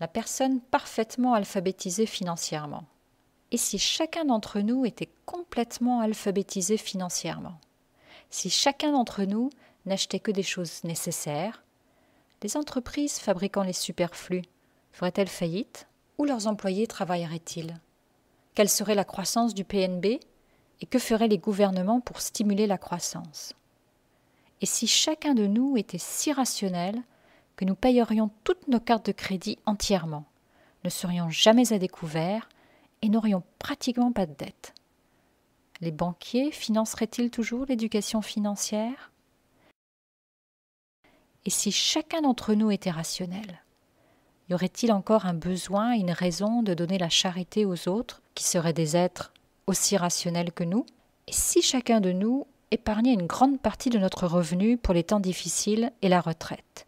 la personne parfaitement alphabétisée financièrement. Et si chacun d'entre nous était complètement alphabétisé financièrement Si chacun d'entre nous n'achetait que des choses nécessaires Les entreprises fabriquant les superflus feraient-elles faillite ou leurs employés travailleraient-ils Quelle serait la croissance du PNB Et que feraient les gouvernements pour stimuler la croissance Et si chacun de nous était si rationnel que nous payerions toutes nos cartes de crédit entièrement, ne serions jamais à découvert et n'aurions pratiquement pas de dettes. Les banquiers financeraient-ils toujours l'éducation financière Et si chacun d'entre nous était rationnel Y aurait-il encore un besoin, une raison de donner la charité aux autres, qui seraient des êtres aussi rationnels que nous Et si chacun de nous épargnait une grande partie de notre revenu pour les temps difficiles et la retraite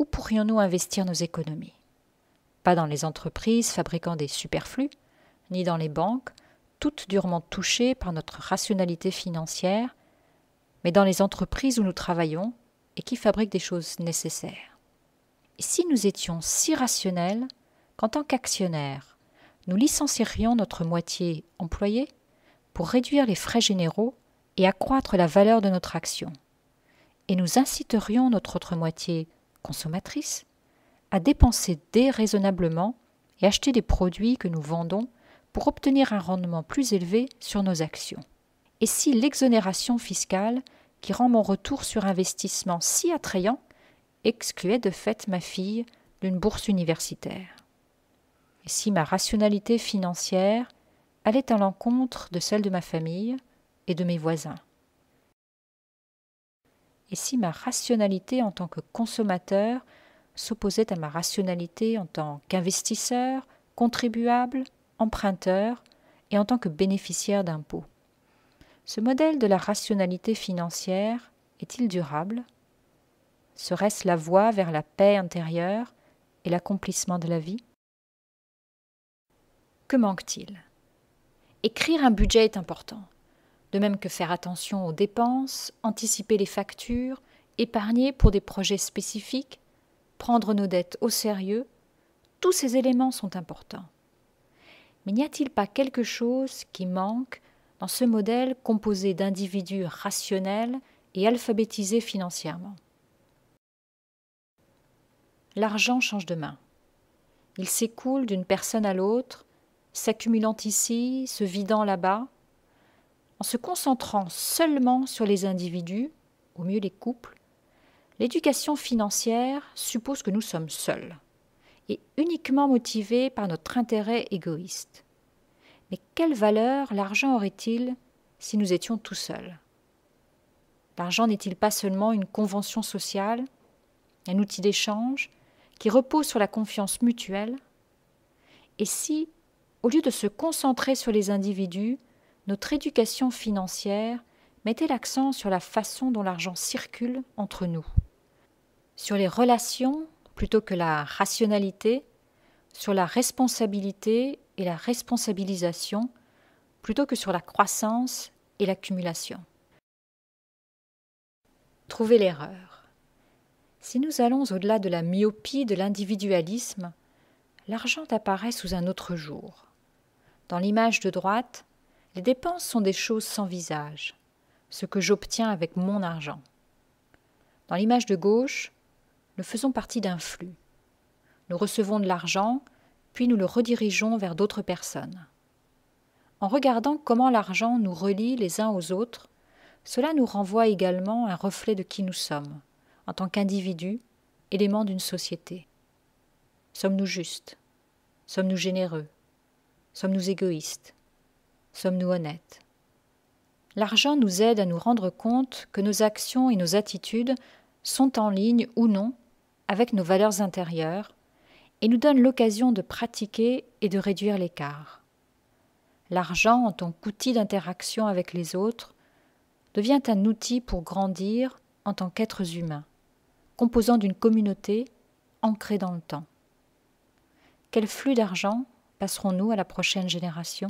où pourrions-nous investir nos économies Pas dans les entreprises fabriquant des superflus, ni dans les banques, toutes durement touchées par notre rationalité financière, mais dans les entreprises où nous travaillons et qui fabriquent des choses nécessaires. si nous étions si rationnels qu'en tant qu'actionnaires, nous licencierions notre moitié employée pour réduire les frais généraux et accroître la valeur de notre action, et nous inciterions notre autre moitié consommatrice, à dépenser déraisonnablement et acheter des produits que nous vendons pour obtenir un rendement plus élevé sur nos actions. Et si l'exonération fiscale, qui rend mon retour sur investissement si attrayant, excluait de fait ma fille d'une bourse universitaire Et si ma rationalité financière allait à l'encontre de celle de ma famille et de mes voisins et si ma rationalité en tant que consommateur s'opposait à ma rationalité en tant qu'investisseur, contribuable, emprunteur et en tant que bénéficiaire d'impôts. Ce modèle de la rationalité financière est-il durable Serait-ce la voie vers la paix intérieure et l'accomplissement de la vie Que manque-t-il Écrire un budget est important, de même que faire attention aux dépenses, anticiper les factures, épargner pour des projets spécifiques, prendre nos dettes au sérieux, tous ces éléments sont importants. Mais n'y a-t-il pas quelque chose qui manque dans ce modèle composé d'individus rationnels et alphabétisés financièrement L'argent change de main. Il s'écoule d'une personne à l'autre, s'accumulant ici, se vidant là-bas, en se concentrant seulement sur les individus, au mieux les couples, l'éducation financière suppose que nous sommes seuls et uniquement motivés par notre intérêt égoïste. Mais quelle valeur l'argent aurait-il si nous étions tout seuls L'argent n'est-il pas seulement une convention sociale, un outil d'échange qui repose sur la confiance mutuelle Et si, au lieu de se concentrer sur les individus, notre éducation financière mettait l'accent sur la façon dont l'argent circule entre nous, sur les relations plutôt que la rationalité, sur la responsabilité et la responsabilisation plutôt que sur la croissance et l'accumulation. Trouver l'erreur. Si nous allons au-delà de la myopie de l'individualisme, l'argent apparaît sous un autre jour. Dans l'image de droite, les dépenses sont des choses sans visage, ce que j'obtiens avec mon argent. Dans l'image de gauche, nous faisons partie d'un flux. Nous recevons de l'argent, puis nous le redirigeons vers d'autres personnes. En regardant comment l'argent nous relie les uns aux autres, cela nous renvoie également un reflet de qui nous sommes, en tant qu'individus, éléments d'une société. Sommes-nous justes Sommes-nous généreux Sommes-nous égoïstes Sommes-nous honnêtes L'argent nous aide à nous rendre compte que nos actions et nos attitudes sont en ligne ou non avec nos valeurs intérieures et nous donne l'occasion de pratiquer et de réduire l'écart. L'argent, en tant qu'outil d'interaction avec les autres, devient un outil pour grandir en tant qu'êtres humains, composant d'une communauté ancrée dans le temps. Quel flux d'argent passerons-nous à la prochaine génération